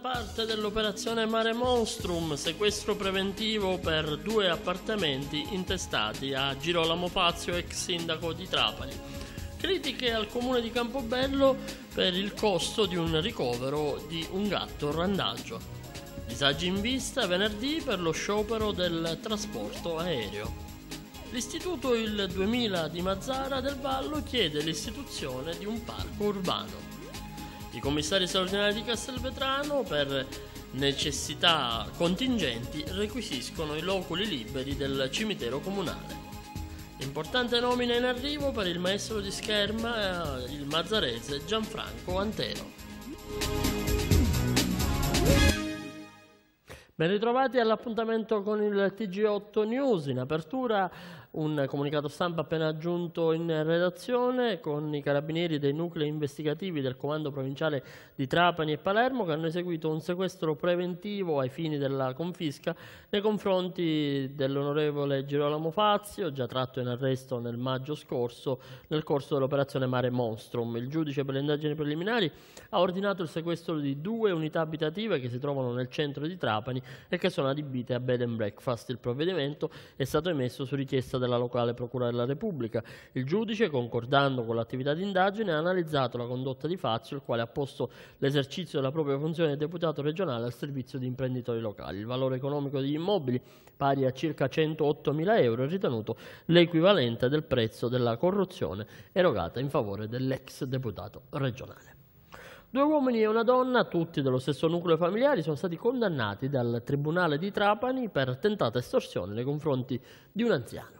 parte dell'operazione Mare Monstrum, sequestro preventivo per due appartamenti intestati a Girolamo Pazio, ex sindaco di Trapani. Critiche al comune di Campobello per il costo di un ricovero di un gatto randaggio. Disagi in vista venerdì per lo sciopero del trasporto aereo. L'Istituto Il 2000 di Mazzara del Vallo chiede l'istituzione di un parco urbano i commissari straordinari di Castelvetrano per necessità contingenti requisiscono i loculi liberi del cimitero comunale. Importante nomina in arrivo per il maestro di scherma, eh, il mazzarese Gianfranco Antero. Ben ritrovati all'appuntamento con il TG8 News in apertura un comunicato stampa appena giunto in redazione con i carabinieri dei nuclei investigativi del comando provinciale di Trapani e Palermo che hanno eseguito un sequestro preventivo ai fini della confisca nei confronti dell'onorevole Girolamo Fazio, già tratto in arresto nel maggio scorso nel corso dell'operazione Mare Monstrum. Il giudice per le indagini preliminari ha ordinato il sequestro di due unità abitative che si trovano nel centro di Trapani e che sono adibite a bed and breakfast. Il provvedimento è stato emesso su richiesta della locale Procura della Repubblica. Il giudice, concordando con l'attività di indagine, ha analizzato la condotta di Fazio, il quale ha posto l'esercizio della propria funzione di deputato regionale al servizio di imprenditori locali. Il valore economico degli immobili, pari a circa 108.000 euro, è ritenuto l'equivalente del prezzo della corruzione erogata in favore dell'ex deputato regionale. Due uomini e una donna, tutti dello stesso nucleo familiare, sono stati condannati dal Tribunale di Trapani per tentata estorsione nei confronti di un anziano.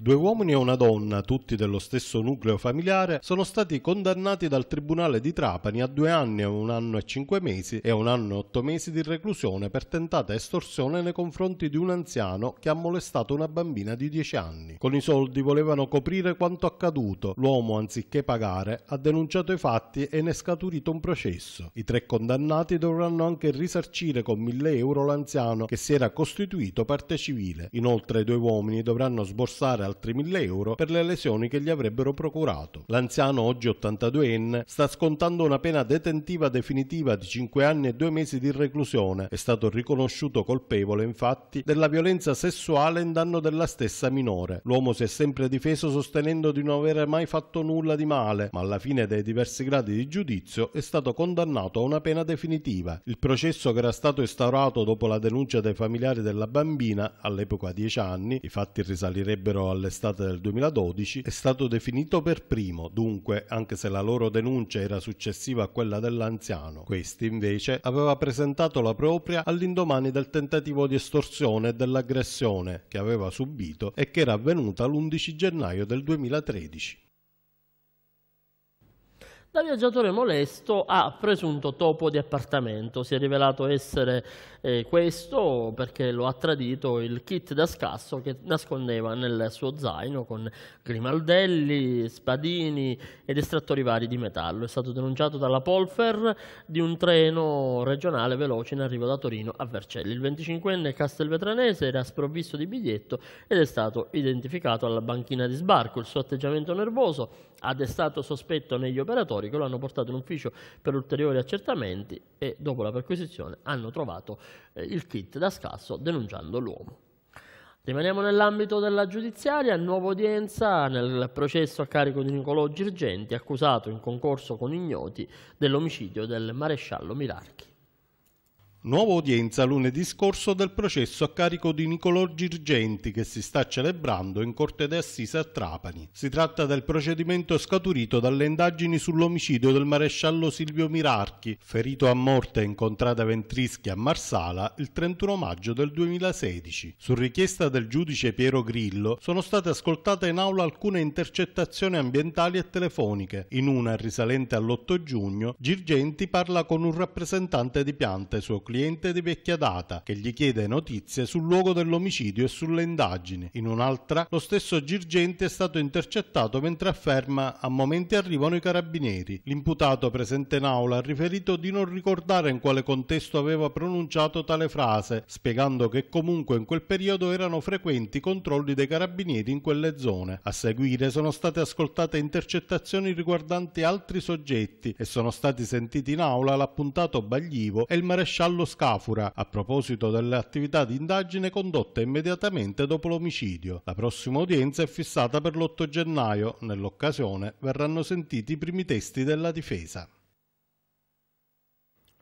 Due uomini e una donna, tutti dello stesso nucleo familiare, sono stati condannati dal Tribunale di Trapani a due anni e un anno e cinque mesi e un anno e otto mesi di reclusione per tentata estorsione nei confronti di un anziano che ha molestato una bambina di dieci anni. Con i soldi volevano coprire quanto accaduto. L'uomo, anziché pagare, ha denunciato i fatti e ne è scaturito un processo. I tre condannati dovranno anche risarcire con mille euro l'anziano che si era costituito parte civile. Inoltre i due uomini dovranno sborsare altri 1000 euro per le lesioni che gli avrebbero procurato. L'anziano, oggi 82enne, sta scontando una pena detentiva definitiva di 5 anni e 2 mesi di reclusione. È stato riconosciuto colpevole, infatti, della violenza sessuale in danno della stessa minore. L'uomo si è sempre difeso sostenendo di non aver mai fatto nulla di male, ma alla fine dei diversi gradi di giudizio è stato condannato a una pena definitiva. Il processo che era stato instaurato dopo la denuncia dei familiari della bambina, all'epoca 10 anni, i fatti risalirebbero alle dall'estate del 2012, è stato definito per primo, dunque, anche se la loro denuncia era successiva a quella dell'anziano. Questi, invece, aveva presentato la propria all'indomani del tentativo di estorsione e dell'aggressione che aveva subito e che era avvenuta l'11 gennaio del 2013 da viaggiatore molesto a presunto topo di appartamento. Si è rivelato essere eh, questo perché lo ha tradito il kit da scasso che nascondeva nel suo zaino con grimaldelli, spadini ed estrattori vari di metallo. È stato denunciato dalla Polfer di un treno regionale veloce in arrivo da Torino a Vercelli. Il 25enne castelvetranese era sprovvisto di biglietto ed è stato identificato alla banchina di sbarco. Il suo atteggiamento nervoso ha destato sospetto negli operatori gravi che lo hanno portato in ufficio per ulteriori accertamenti e dopo la perquisizione hanno trovato eh, il kit da scasso denunciando l'uomo. Rimaniamo nell'ambito della giudiziaria, nuova udienza nel processo a carico di Nicolò Girgenti, accusato in concorso con ignoti dell'omicidio del maresciallo Mirarchi. Nuova udienza lunedì scorso del processo a carico di Nicolò Girgenti che si sta celebrando in Corte d'Assise a Trapani. Si tratta del procedimento scaturito dalle indagini sull'omicidio del maresciallo Silvio Mirarchi, ferito a morte in contrada Ventrischi a Marsala il 31 maggio del 2016. Su richiesta del giudice Piero Grillo sono state ascoltate in aula alcune intercettazioni ambientali e telefoniche. In una risalente all'8 giugno, Girgenti parla con un rappresentante di piante suo cliente cliente di vecchia data che gli chiede notizie sul luogo dell'omicidio e sulle indagini. In un'altra, lo stesso Girgenti è stato intercettato mentre afferma a momenti arrivano i carabinieri. L'imputato presente in aula ha riferito di non ricordare in quale contesto aveva pronunciato tale frase, spiegando che comunque in quel periodo erano frequenti i controlli dei carabinieri in quelle zone. A seguire sono state ascoltate intercettazioni riguardanti altri soggetti e sono stati sentiti in aula l'appuntato Baglivo e il maresciallo Scafura a proposito delle attività di indagine condotte immediatamente dopo l'omicidio. La prossima udienza è fissata per l'8 gennaio. Nell'occasione verranno sentiti i primi testi della difesa.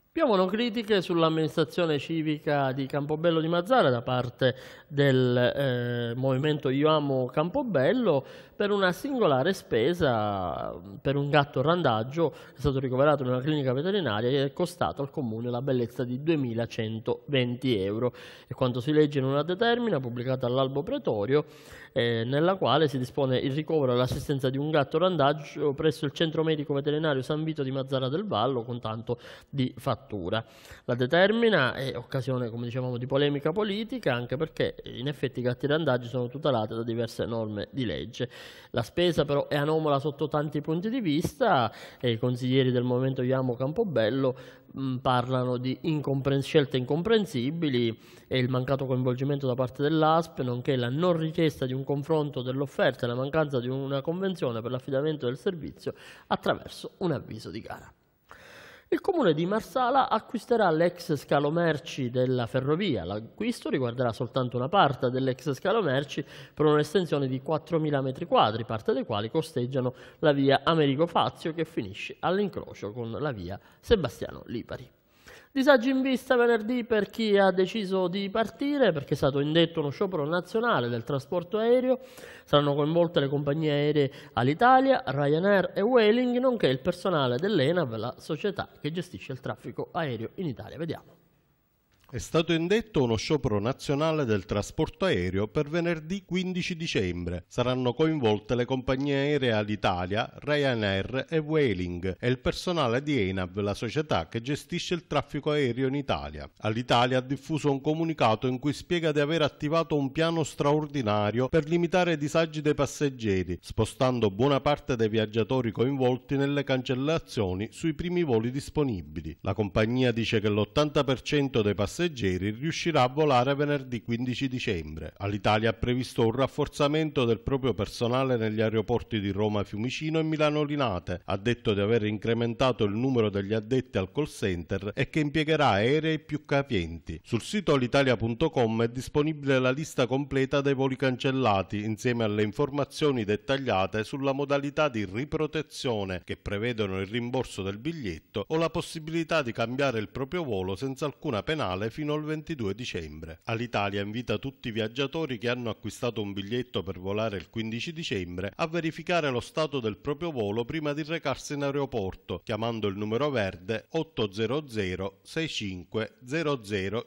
Piovono critiche sull'amministrazione civica di Campobello di Mazzara da parte del eh, movimento Io Amo Campobello per una singolare spesa per un gatto randaggio è stato ricoverato in una clinica veterinaria e è costato al comune la bellezza di 2120 euro. È quanto si legge in una determina pubblicata all'Albo Pretorio eh, nella quale si dispone il ricovero e l'assistenza di un gatto randaggio presso il centro medico veterinario San Vito di Mazzara del Vallo con tanto di fattura. La determina è occasione, come dicevamo, di polemica politica anche perché in effetti i gatti randaggi sono tutelati da diverse norme di legge. La spesa però è anomala sotto tanti punti di vista e i consiglieri del momento Iamo Campobello mh, parlano di incompren scelte incomprensibili e il mancato coinvolgimento da parte dell'ASP, nonché la non richiesta di un confronto dell'offerta e la mancanza di una convenzione per l'affidamento del servizio attraverso un avviso di gara. Il comune di Marsala acquisterà l'ex scalo merci della ferrovia. L'acquisto riguarderà soltanto una parte dell'ex scalo merci per un'estensione di 4.000 metri quadri, parte dei quali costeggiano la via Amerigo Fazio che finisce all'incrocio con la via Sebastiano Lipari. Disagi in vista venerdì per chi ha deciso di partire perché è stato indetto uno sciopero nazionale del trasporto aereo. Saranno coinvolte le compagnie aeree Alitalia, Ryanair e Whaling, nonché il personale dell'ENAV, la società che gestisce il traffico aereo in Italia. Vediamo. È stato indetto uno sciopero nazionale del trasporto aereo per venerdì 15 dicembre. Saranno coinvolte le compagnie aeree Alitalia, Ryanair e Wailing e il personale di ENAV, la società che gestisce il traffico aereo in Italia. Alitalia ha diffuso un comunicato in cui spiega di aver attivato un piano straordinario per limitare i disagi dei passeggeri, spostando buona parte dei viaggiatori coinvolti nelle cancellazioni sui primi voli disponibili. La compagnia dice che l'80% dei passeggeri passeggeri riuscirà a volare venerdì 15 dicembre. All'Italia ha previsto un rafforzamento del proprio personale negli aeroporti di Roma Fiumicino e Milano Linate. Ha detto di aver incrementato il numero degli addetti al call center e che impiegherà aerei più capienti. Sul sito alitalia.com è disponibile la lista completa dei voli cancellati insieme alle informazioni dettagliate sulla modalità di riprotezione che prevedono il rimborso del biglietto o la possibilità di cambiare il proprio volo senza alcuna penale vale fino al 22 dicembre. Alitalia invita tutti i viaggiatori che hanno acquistato un biglietto per volare il 15 dicembre a verificare lo stato del proprio volo prima di recarsi in aeroporto, chiamando il numero verde 800 65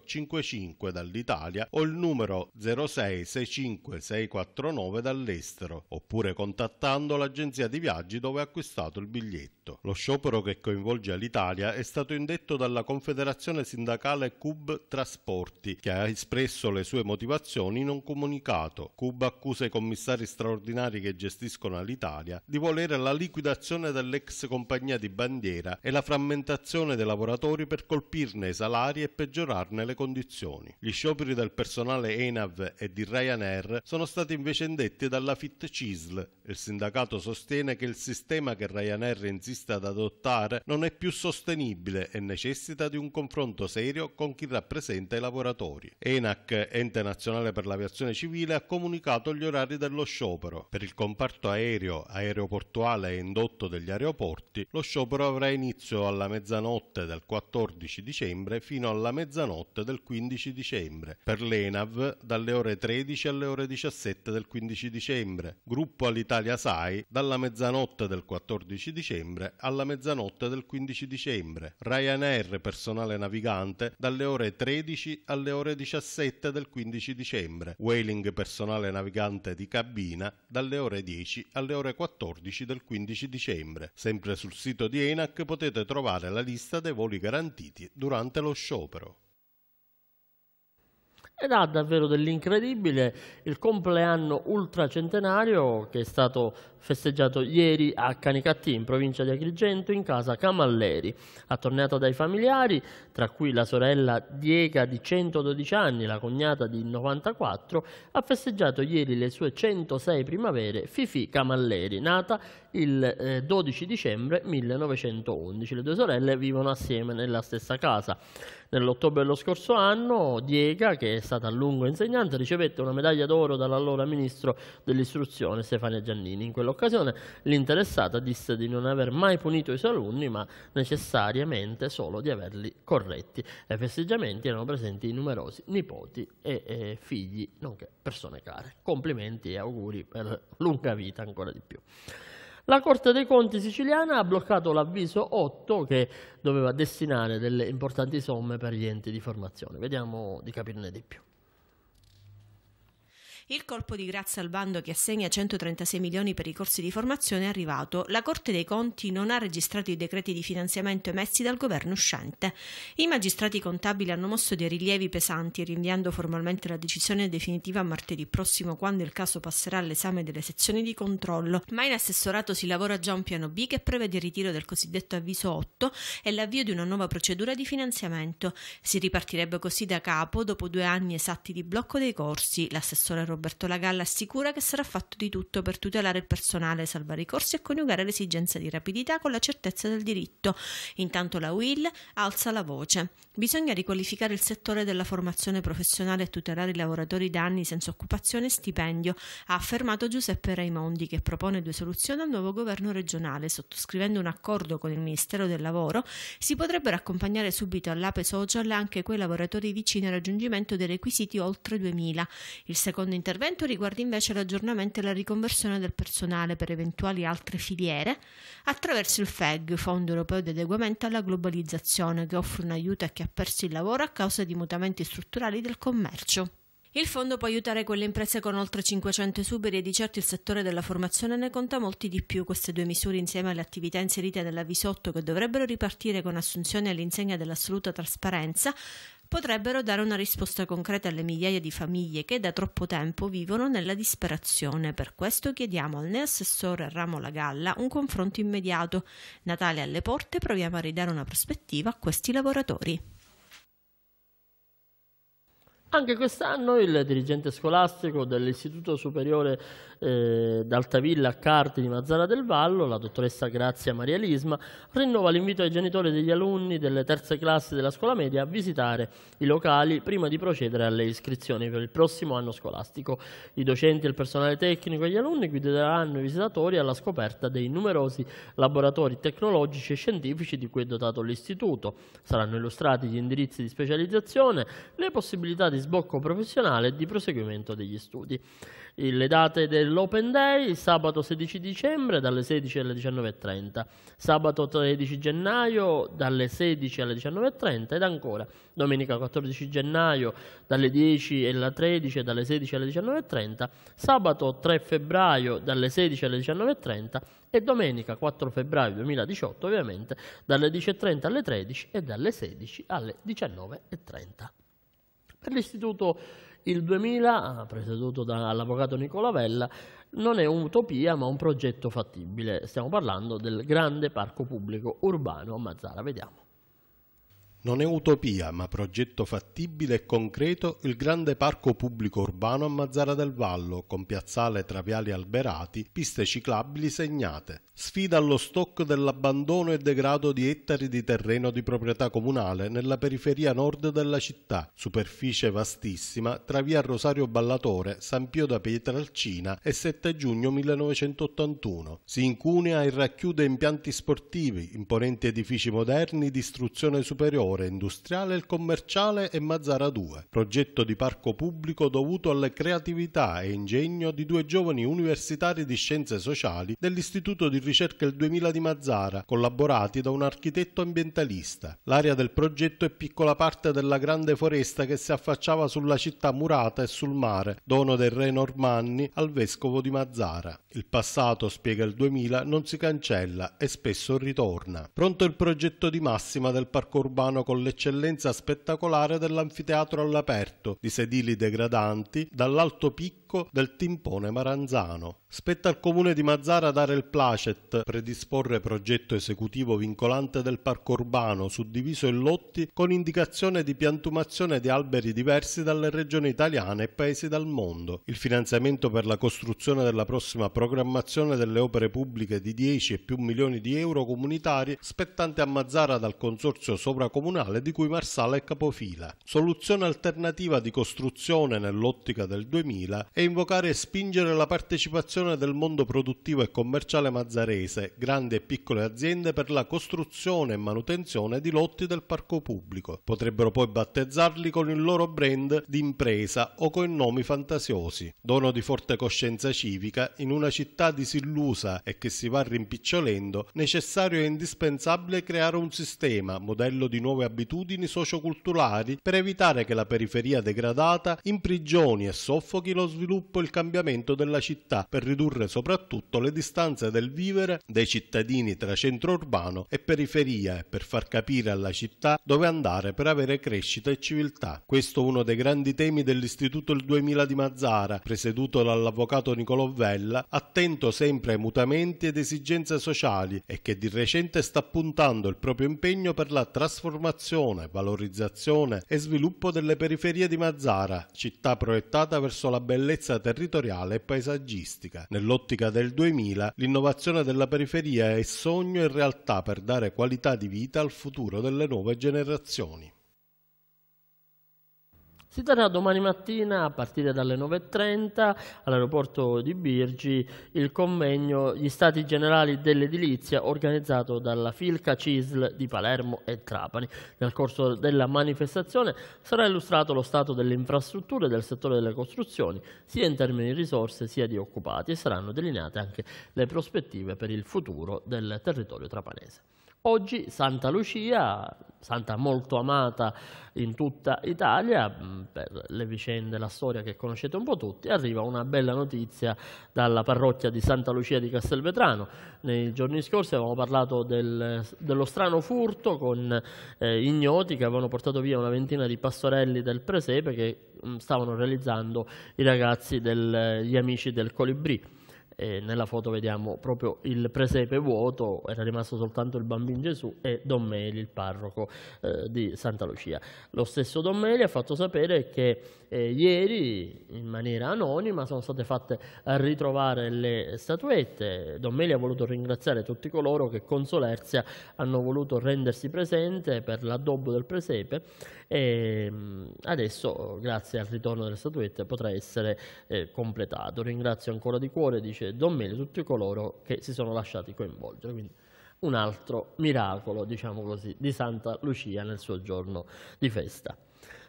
0055 dall'Italia o il numero 06 65 649 dall'estero, oppure contattando l'agenzia di viaggi dove ha acquistato il biglietto. Lo sciopero che coinvolge l'Italia è stato indetto dalla Confederazione Sindacale Cub Trasporti, che ha espresso le sue motivazioni in un comunicato. Cuba accusa i commissari straordinari che gestiscono l'Italia di volere la liquidazione dell'ex compagnia di bandiera e la frammentazione dei lavoratori per colpirne i salari e peggiorarne le condizioni. Gli scioperi del personale ENAV e di Ryanair sono stati invece indetti dalla FIT CISL. Il sindacato sostiene che il sistema che Ryanair insiste ad adottare non è più sostenibile e necessita di un confronto serio con chi rappresenta rappresenta i lavoratori. ENAC, Ente Nazionale per l'Aviazione Civile, ha comunicato gli orari dello sciopero. Per il comparto aereo, aeroportuale e indotto degli aeroporti, lo sciopero avrà inizio alla mezzanotte del 14 dicembre fino alla mezzanotte del 15 dicembre. Per l'ENAV, dalle ore 13 alle ore 17 del 15 dicembre. Gruppo all'Italia SAI, dalla mezzanotte del 14 dicembre alla mezzanotte del 15 dicembre. Ryanair, personale navigante, dalle ore ore 13 alle ore 17 del 15 dicembre, whaling personale navigante di cabina dalle ore 10 alle ore 14 del 15 dicembre. Sempre sul sito di ENAC potete trovare la lista dei voli garantiti durante lo sciopero ed ha davvero dell'incredibile il compleanno ultracentenario che è stato festeggiato ieri a Canicattì in provincia di Agrigento in casa Camalleri, attorniato dai familiari, tra cui la sorella Diega di 112 anni, la cognata di 94, ha festeggiato ieri le sue 106 primavere Fifi Camalleri, nata il 12 eh, dicembre 1911. Le due sorelle vivono assieme nella stessa casa. Nell'ottobre dello scorso anno Diega, che è stata a lungo insegnante, ricevette una medaglia d'oro dall'allora ministro dell'istruzione Stefania Giannini. In quell'occasione l'interessata disse di non aver mai punito i suoi alunni, ma necessariamente solo di averli corretti. Ai festeggiamenti erano presenti numerosi nipoti e, e figli, nonché persone care. Complimenti e auguri per lunga vita ancora di più. La Corte dei Conti siciliana ha bloccato l'avviso 8 che doveva destinare delle importanti somme per gli enti di formazione. Vediamo di capirne di più. Il colpo di grazia al bando che assegna 136 milioni per i corsi di formazione è arrivato. La Corte dei Conti non ha registrato i decreti di finanziamento emessi dal governo uscente. I magistrati contabili hanno mosso dei rilievi pesanti, rinviando formalmente la decisione definitiva a martedì prossimo, quando il caso passerà all'esame delle sezioni di controllo. Ma in assessorato si lavora già un piano B che prevede il ritiro del cosiddetto avviso 8 e l'avvio di una nuova procedura di finanziamento. Si ripartirebbe così da capo dopo due anni esatti di blocco dei corsi. L'assessore Roberto Roberto Lagalla assicura che sarà fatto di tutto per tutelare il personale, salvare i corsi e coniugare l'esigenza di rapidità con la certezza del diritto. Intanto la UIL alza la voce. Bisogna riqualificare il settore della formazione professionale e tutelare i lavoratori da anni senza occupazione e stipendio, ha affermato Giuseppe Raimondi che propone due soluzioni al nuovo governo regionale. Sottoscrivendo un accordo con il Ministero del Lavoro, si potrebbero accompagnare subito all'APE Social anche quei lavoratori vicini al raggiungimento dei requisiti oltre 2000. Il secondo intervento intervento riguarda invece l'aggiornamento e la riconversione del personale per eventuali altre filiere attraverso il FEG, Fondo Europeo di Adeguamento alla Globalizzazione, che offre un aiuto a chi ha perso il lavoro a causa di mutamenti strutturali del commercio. Il fondo può aiutare quelle imprese con oltre 500 esuberi e di certo il settore della formazione ne conta molti di più. Queste due misure insieme alle attività inserite nella Visotto che dovrebbero ripartire con assunzioni all'insegna dell'assoluta trasparenza potrebbero dare una risposta concreta alle migliaia di famiglie che da troppo tempo vivono nella disperazione. Per questo chiediamo al neoassessore Ramo La Galla un confronto immediato. Natale alle porte, proviamo a ridare una prospettiva a questi lavoratori. Anche quest'anno il dirigente scolastico dell'Istituto Superiore eh, d'Altavilla a Carti di Mazzara del Vallo, la dottoressa Grazia Maria Lisma, rinnova l'invito ai genitori degli alunni delle terze classi della scuola media a visitare i locali prima di procedere alle iscrizioni per il prossimo anno scolastico. I docenti, il personale tecnico e gli alunni guideranno i visitatori alla scoperta dei numerosi laboratori tecnologici e scientifici di cui è dotato l'Istituto. Saranno illustrati gli indirizzi di specializzazione, le possibilità di di sbocco professionale e di proseguimento degli studi. Le date dell'Open Day, sabato 16 dicembre dalle 16 alle 19.30, sabato 13 gennaio dalle 16 alle 19.30 ed ancora domenica 14 gennaio dalle 10 alle 13 e dalle 16 alle 19.30, sabato 3 febbraio dalle 16 alle 19.30 e domenica 4 febbraio 2018 ovviamente dalle 10.30 alle 13 e dalle 16 alle 19.30. Per l'Istituto il 2000, ah, presieduto dall'avvocato Nicola Vella, non è un'utopia ma un progetto fattibile. Stiamo parlando del grande parco pubblico urbano a Mazzara. Vediamo. Non è utopia, ma progetto fattibile e concreto il grande parco pubblico urbano a Mazzara del Vallo, con piazzale tra viali alberati, piste ciclabili segnate. Sfida allo stock dell'abbandono e degrado di ettari di terreno di proprietà comunale nella periferia nord della città, superficie vastissima tra via Rosario Ballatore, San Pio da Pietralcina e 7 giugno 1981. Si incunea e racchiude impianti sportivi, imponenti edifici moderni di istruzione superiore settore industriale e commerciale e Mazzara 2, progetto di parco pubblico dovuto alle creatività e ingegno di due giovani universitari di scienze sociali dell'Istituto di ricerca Il 2000 di Mazzara, collaborati da un architetto ambientalista. L'area del progetto è piccola parte della grande foresta che si affacciava sulla città murata e sul mare, dono del re Normanni al vescovo di Mazzara. Il passato, spiega il 2000, non si cancella e spesso ritorna. Pronto il progetto di massima del parco urbano italiano con l'eccellenza spettacolare dell'anfiteatro all'aperto, di sedili degradanti, dall'alto picco del timpone maranzano. Spetta al comune di Mazzara dare il placet, predisporre progetto esecutivo vincolante del parco urbano, suddiviso in lotti con indicazione di piantumazione di alberi diversi dalle regioni italiane e paesi dal mondo. Il finanziamento per la costruzione della prossima programmazione delle opere pubbliche di 10 e più milioni di euro comunitari spettante a Mazzara dal consorzio sovracomunale comunale di cui Marsala è capofila. Soluzione alternativa di costruzione nell'ottica del 2000 è invocare e spingere la partecipazione del mondo produttivo e commerciale mazzarese, grandi e piccole aziende per la costruzione e manutenzione di lotti del parco pubblico. Potrebbero poi battezzarli con il loro brand di impresa o con nomi fantasiosi. Dono di forte coscienza civica in una città disillusa e che si va rimpicciolendo, necessario e indispensabile creare un sistema, modello di nuove nuove abitudini socioculturali per evitare che la periferia degradata imprigioni e soffochi lo sviluppo e il cambiamento della città per ridurre soprattutto le distanze del vivere dei cittadini tra centro urbano e periferia e per far capire alla città dove andare per avere crescita e civiltà. Questo è uno dei grandi temi dell'Istituto Il 2000 di Mazzara, presieduto dall'avvocato Nicolò Vella, attento sempre ai mutamenti ed esigenze sociali e che di recente sta puntando il proprio impegno per la trasformazione trasformazione, valorizzazione e sviluppo delle periferie di Mazzara, città proiettata verso la bellezza territoriale e paesaggistica. Nell'ottica del 2000, l'innovazione della periferia è sogno e realtà per dare qualità di vita al futuro delle nuove generazioni. Si terrà domani mattina, a partire dalle 9.30, all'aeroporto di Birgi, il convegno Gli Stati Generali dell'Edilizia organizzato dalla Filca Cisl di Palermo e Trapani. Nel corso della manifestazione sarà illustrato lo stato delle infrastrutture del settore delle costruzioni, sia in termini di risorse sia di occupati, e saranno delineate anche le prospettive per il futuro del territorio trapanese. Oggi Santa Lucia, santa molto amata in tutta Italia, mm, per le vicende, la storia che conoscete un po' tutti, arriva una bella notizia dalla parrocchia di Santa Lucia di Castelvetrano. Nei giorni scorsi avevamo parlato del, dello strano furto con eh, ignoti che avevano portato via una ventina di pastorelli del presepe che mh, mm, stavano realizzando i ragazzi, degli amici del Colibrì e nella foto vediamo proprio il presepe vuoto, era rimasto soltanto il bambino Gesù e Don Meli, il parroco eh, di Santa Lucia. Lo stesso Don Meli ha fatto sapere che eh, ieri, in maniera anonima, sono state fatte ritrovare le statuette. Don Meli ha voluto ringraziare tutti coloro che con Solerzia hanno voluto rendersi presente per l'addobbo del presepe e mm, adesso, grazie al ritorno delle statuette, potrà essere eh, completato. Ringrazio ancora di cuore, dice eh, Don Mele tutti coloro che si sono lasciati coinvolgere. Quindi un altro miracolo, diciamo così, di Santa Lucia nel suo giorno di festa.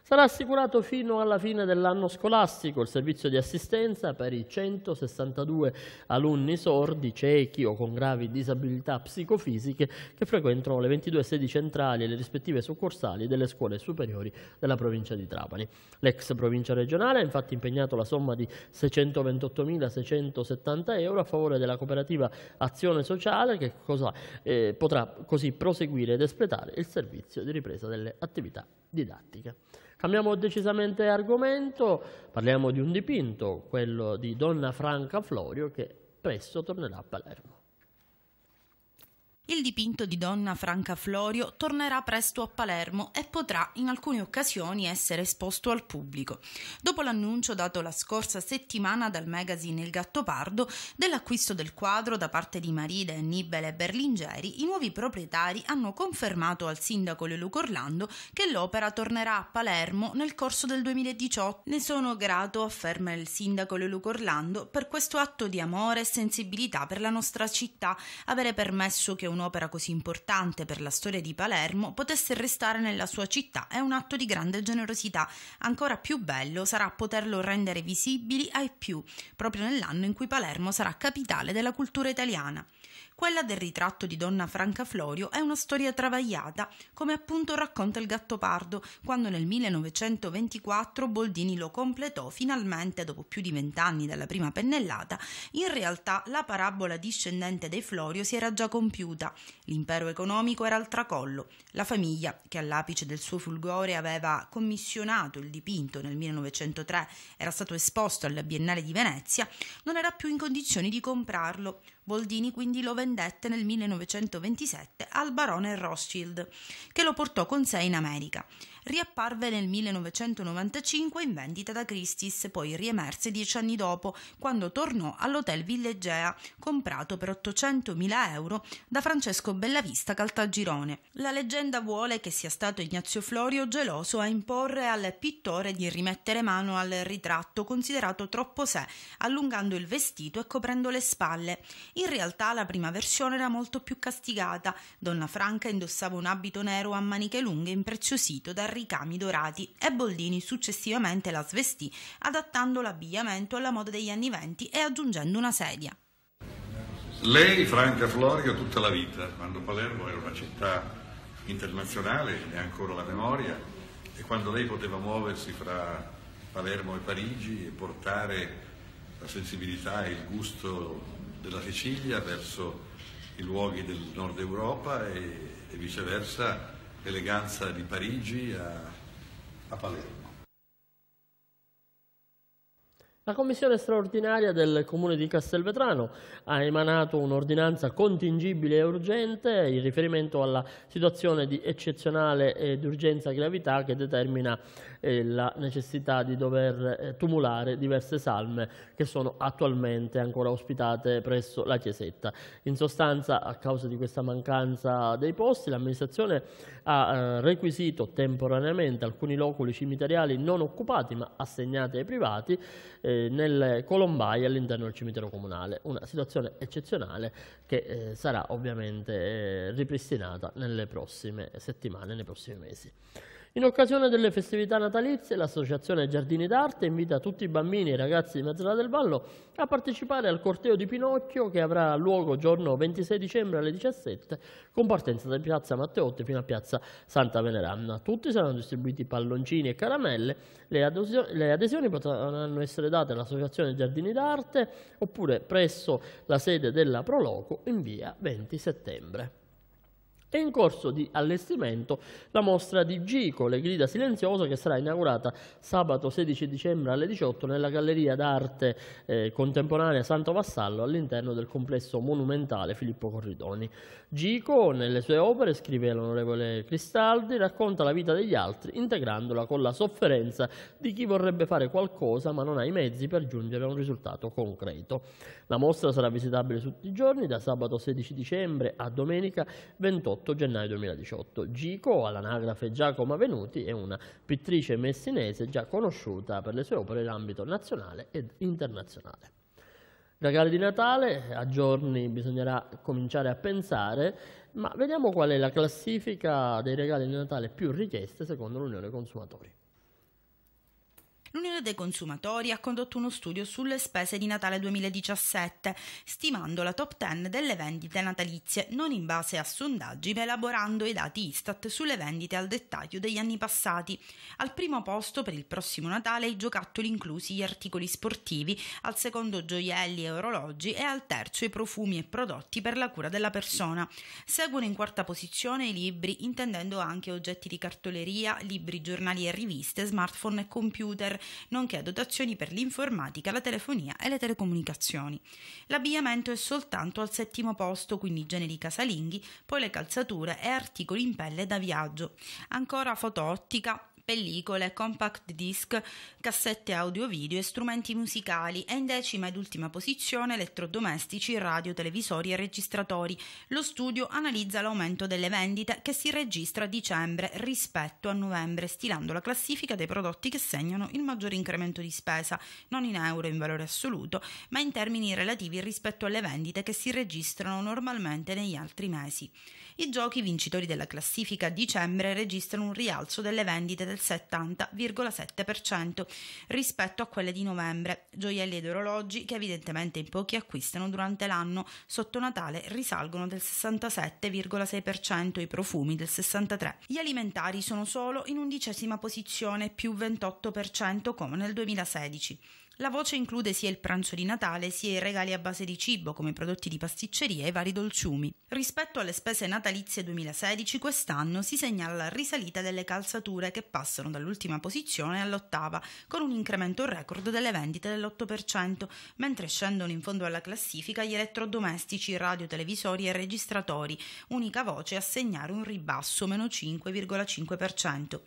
Sarà assicurato fino alla fine dell'anno scolastico il servizio di assistenza per i 162 alunni sordi, ciechi o con gravi disabilità psicofisiche che frequentano le 22 sedi centrali e le rispettive succursali delle scuole superiori della provincia di Trapani. L'ex provincia regionale ha infatti impegnato la somma di 628.670 euro a favore della cooperativa Azione Sociale che cosa, eh, potrà così proseguire ed espletare il servizio di ripresa delle attività didattica. Cambiamo decisamente argomento, parliamo di un dipinto, quello di Donna Franca Florio, che presto tornerà a Palermo. Il dipinto di Donna Franca Florio tornerà presto a Palermo e potrà in alcune occasioni essere esposto al pubblico. Dopo l'annuncio dato la scorsa settimana dal magazine Il Gattopardo dell'acquisto del quadro da parte di Marida e Berlingeri, i nuovi proprietari hanno confermato al sindaco Leluco Orlando che l'opera tornerà a Palermo nel corso del 2018. Ne sono grato, afferma il sindaco Leluco Orlando, per questo atto di amore e sensibilità per la nostra città, avere permesso che un un'opera così importante per la storia di Palermo potesse restare nella sua città è un atto di grande generosità. Ancora più bello sarà poterlo rendere visibili ai più, proprio nell'anno in cui Palermo sarà capitale della cultura italiana. Quella del ritratto di donna Franca Florio è una storia travagliata, come appunto racconta il Gattopardo, quando nel 1924 Boldini lo completò finalmente dopo più di vent'anni dalla prima pennellata, in realtà la parabola discendente dei Florio si era già compiuta. L'impero economico era al tracollo. La famiglia, che all'apice del suo fulgore aveva commissionato il dipinto nel 1903, era stato esposto alla Biennale di Venezia, non era più in condizioni di comprarlo. Boldini quindi lo vendette nel 1927 al barone Rothschild, che lo portò con sé in America riapparve nel 1995 in vendita da Christie's, poi riemerse dieci anni dopo, quando tornò all'hotel Villegea, comprato per 800.000 euro da Francesco Bellavista Caltagirone. La leggenda vuole che sia stato Ignazio Florio geloso a imporre al pittore di rimettere mano al ritratto considerato troppo sé, allungando il vestito e coprendo le spalle. In realtà la prima versione era molto più castigata. Donna Franca indossava un abito nero a maniche lunghe impreziosito dal ricami dorati e Boldini successivamente la svestì, adattando l'abbigliamento alla moda degli anni venti e aggiungendo una sedia. Lei, Franca Florio, tutta la vita, quando Palermo era una città internazionale, ne ha ancora la memoria, e quando lei poteva muoversi fra Palermo e Parigi e portare la sensibilità e il gusto della Sicilia verso i luoghi del nord Europa e, e viceversa eleganza di Parigi a, a Palermo. La Commissione straordinaria del Comune di Castelvetrano ha emanato un'ordinanza contingibile e urgente in riferimento alla situazione di eccezionale ed urgenza gravità che determina eh, la necessità di dover eh, tumulare diverse salme che sono attualmente ancora ospitate presso la chiesetta. In sostanza, a causa di questa mancanza dei posti, l'amministrazione ha eh, requisito temporaneamente alcuni loculi cimiteriali non occupati ma assegnati ai privati eh, eh, nelle colombaie all'interno del cimitero comunale, una situazione eccezionale che eh, sarà ovviamente eh, ripristinata nelle prossime settimane, nei prossimi mesi. In occasione delle festività natalizie, l'Associazione Giardini d'Arte invita tutti i bambini e i ragazzi di Mezzala del Vallo a partecipare al corteo di Pinocchio che avrà luogo giorno 26 dicembre alle 17 con partenza da Piazza Matteotti fino a Piazza Santa Veneranna. Tutti saranno distribuiti palloncini e caramelle, le, le adesioni potranno essere date all'Associazione Giardini d'Arte oppure presso la sede della Proloco in via 20 settembre. È in corso di allestimento la mostra di Gico, Le grida silenziose, che sarà inaugurata sabato 16 dicembre alle 18 nella Galleria d'Arte eh, Contemporanea Santo Vassallo all'interno del complesso monumentale Filippo Corridoni. Gico, nelle sue opere, scrive l'onorevole Cristaldi, racconta la vita degli altri integrandola con la sofferenza di chi vorrebbe fare qualcosa ma non ha i mezzi per giungere a un risultato concreto. La mostra sarà visitabile tutti i giorni, da sabato 16 dicembre a domenica 28 8 gennaio 2018. Gico, all'anagrafe Giacomo Venuti, è una pittrice messinese già conosciuta per le sue opere in ambito nazionale ed internazionale. Regali di Natale, a giorni bisognerà cominciare a pensare, ma vediamo qual è la classifica dei regali di Natale più richieste secondo l'Unione Consumatori. L'Unione dei Consumatori ha condotto uno studio sulle spese di Natale 2017, stimando la top 10 delle vendite natalizie, non in base a sondaggi, ma elaborando i dati Istat sulle vendite al dettaglio degli anni passati. Al primo posto per il prossimo Natale i giocattoli inclusi gli articoli sportivi, al secondo gioielli e orologi e al terzo i profumi e prodotti per la cura della persona. Seguono in quarta posizione i libri, intendendo anche oggetti di cartoleria, libri, giornali e riviste, smartphone e computer, nonché a dotazioni per l'informatica, la telefonia e le telecomunicazioni. L'abbigliamento è soltanto al settimo posto, quindi generi casalinghi, poi le calzature e articoli in pelle da viaggio. Ancora fotoottica pellicole, compact disc, cassette audio-video e strumenti musicali e in decima ed ultima posizione elettrodomestici, radio, televisori e registratori. Lo studio analizza l'aumento delle vendite che si registra a dicembre rispetto a novembre, stilando la classifica dei prodotti che segnano il maggior incremento di spesa, non in euro in valore assoluto, ma in termini relativi rispetto alle vendite che si registrano normalmente negli altri mesi. I giochi vincitori della classifica a dicembre registrano un rialzo delle vendite del 70,7% rispetto a quelle di novembre. Gioielli ed orologi che evidentemente in pochi acquistano durante l'anno sotto Natale risalgono del 67,6%, i profumi del 63%. Gli alimentari sono solo in undicesima posizione, più 28% come nel 2016. La voce include sia il pranzo di Natale sia i regali a base di cibo come prodotti di pasticceria e vari dolciumi. Rispetto alle spese natalizie 2016, quest'anno si segnala la risalita delle calzature che passano dall'ultima posizione all'ottava, con un incremento record delle vendite dell'8%, mentre scendono in fondo alla classifica gli elettrodomestici, radio, televisori e registratori, unica voce a segnare un ribasso meno 5,5%.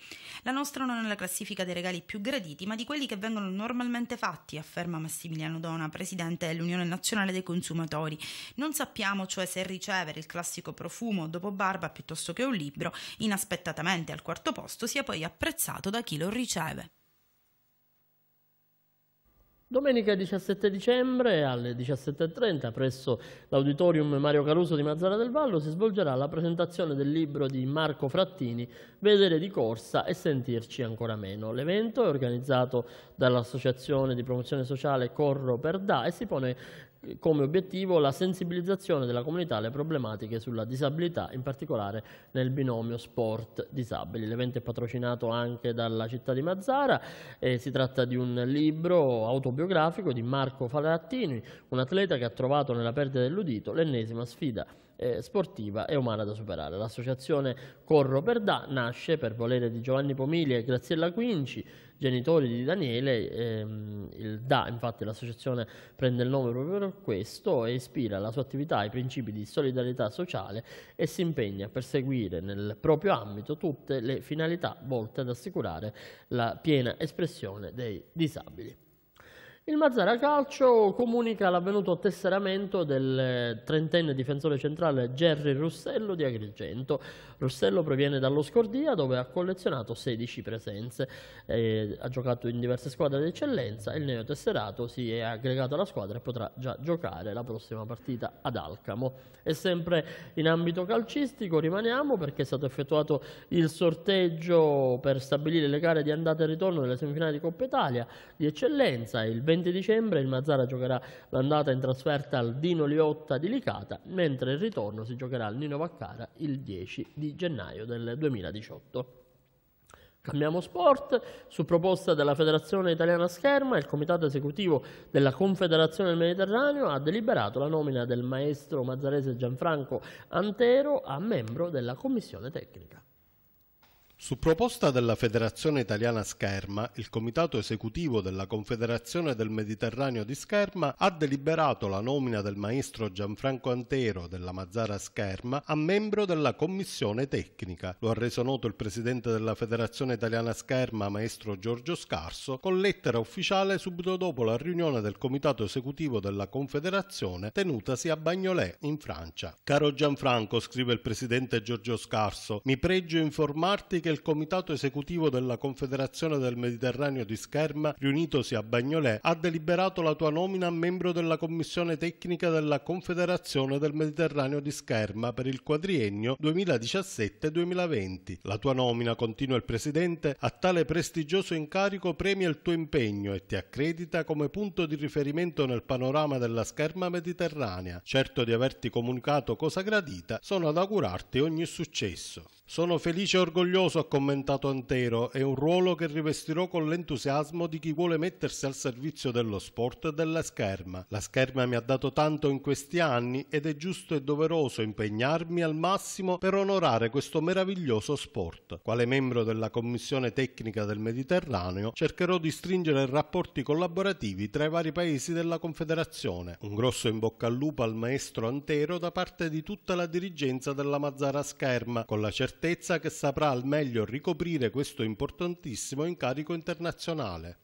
La nostra non è la classifica dei regali più graditi, ma di quelli che vengono normalmente fatti fatti, afferma Massimiliano Dona, presidente dell'Unione Nazionale dei Consumatori. Non sappiamo cioè se ricevere il classico profumo dopo barba piuttosto che un libro, inaspettatamente al quarto posto, sia poi apprezzato da chi lo riceve. Domenica 17 dicembre alle 17.30 presso l'Auditorium Mario Caruso di Mazzara del Vallo si svolgerà la presentazione del libro di Marco Frattini Vedere di corsa e sentirci ancora meno. L'evento è organizzato dall'Associazione di promozione sociale Corro per Da e si pone come obiettivo la sensibilizzazione della comunità alle problematiche sulla disabilità, in particolare nel binomio sport disabili. L'evento è patrocinato anche dalla città di Mazzara e si tratta di un libro autobiografico di Marco Falattini, un atleta che ha trovato nella perdita dell'udito l'ennesima sfida eh, sportiva e umana da superare. L'associazione Corro per Da nasce per volere di Giovanni Pomiglia e Graziella Quinci, genitori di Daniele, ehm, il DA, infatti l'associazione prende il nome proprio per questo e ispira la sua attività ai principi di solidarietà sociale e si impegna a perseguire nel proprio ambito tutte le finalità volte ad assicurare la piena espressione dei disabili. Il Mazzara Calcio comunica l'avvenuto tesseramento del trentenne difensore centrale Gerry Russello di Agrigento. Russello proviene dallo Scordia dove ha collezionato 16 presenze, eh, ha giocato in diverse squadre d'eccellenza, il neo tesserato si è aggregato alla squadra e potrà già giocare la prossima partita ad Alcamo. E sempre in ambito calcistico rimaniamo perché è stato effettuato il sorteggio per stabilire le gare di andata e ritorno delle semifinali di Coppa Italia di eccellenza il 20 20 dicembre il Mazzara giocherà l'andata in trasferta al Dino Liotta di Licata, mentre il ritorno si giocherà al Nino Vaccara il 10 di gennaio del 2018. Cambiamo sport, su proposta della Federazione Italiana Scherma, il comitato esecutivo della Confederazione del Mediterraneo ha deliberato la nomina del maestro mazzarese Gianfranco Antero a membro della commissione tecnica. Su proposta della Federazione Italiana Scherma, il comitato esecutivo della Confederazione del Mediterraneo di Scherma ha deliberato la nomina del maestro Gianfranco Antero della Mazzara Scherma a membro della commissione tecnica. Lo ha reso noto il presidente della Federazione Italiana Scherma, maestro Giorgio Scarso, con lettera ufficiale subito dopo la riunione del comitato esecutivo della Confederazione tenutasi a Bagnolet, in Francia. Caro Gianfranco, scrive il presidente Giorgio Scarso, mi pregio informarti che il comitato esecutivo della Confederazione del Mediterraneo di Scherma, riunitosi a Bagnolè, ha deliberato la tua nomina a membro della commissione tecnica della Confederazione del Mediterraneo di Scherma per il quadriennio 2017-2020. La tua nomina, continua il Presidente, a tale prestigioso incarico premia il tuo impegno e ti accredita come punto di riferimento nel panorama della scherma mediterranea. Certo di averti comunicato cosa gradita, sono ad augurarti ogni successo. Sono felice e orgoglioso prezioso, ha commentato Antero, è un ruolo che rivestirò con l'entusiasmo di chi vuole mettersi al servizio dello sport e della scherma. La scherma mi ha dato tanto in questi anni ed è giusto e doveroso impegnarmi al massimo per onorare questo meraviglioso sport. Quale membro della Commissione Tecnica del Mediterraneo cercherò di stringere rapporti collaborativi tra i vari paesi della Confederazione. Un grosso in bocca al lupo al maestro Antero da parte di tutta la dirigenza della Mazzara Scherma, con la certezza che saprà al meglio meglio ricoprire questo importantissimo incarico internazionale.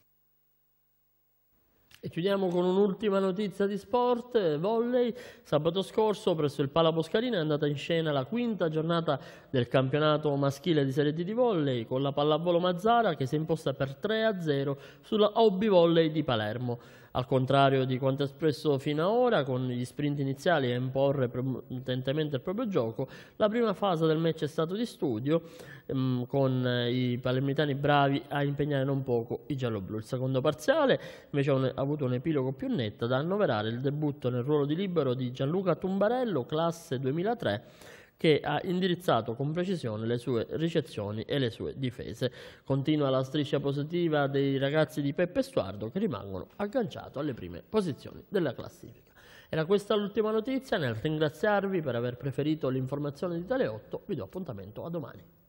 E chiudiamo con un'ultima notizia di sport, eh, volley. Sabato scorso presso il Pala Boscarina è andata in scena la quinta giornata del campionato maschile di Serie D di volley con la pallavolo Mazzara che si è imposta per 3-0 sulla Hobby Volley di Palermo al contrario di quanto espresso fino ad ora, con gli sprint iniziali a imporre potentemente il proprio gioco. La prima fase del match è stato di studio, ehm, con eh, i palermitani bravi a impegnare non poco i gialloblu. Il secondo parziale invece ha avuto un epilogo più netto da annoverare il debutto nel ruolo di libero di Gianluca Tumbarello, classe 2003 che ha indirizzato con precisione le sue ricezioni e le sue difese. Continua la striscia positiva dei ragazzi di Peppe Stuardo che rimangono agganciati alle prime posizioni della classifica. Era questa l'ultima notizia, nel ringraziarvi per aver preferito l'informazione di Tale 8 vi do appuntamento a domani.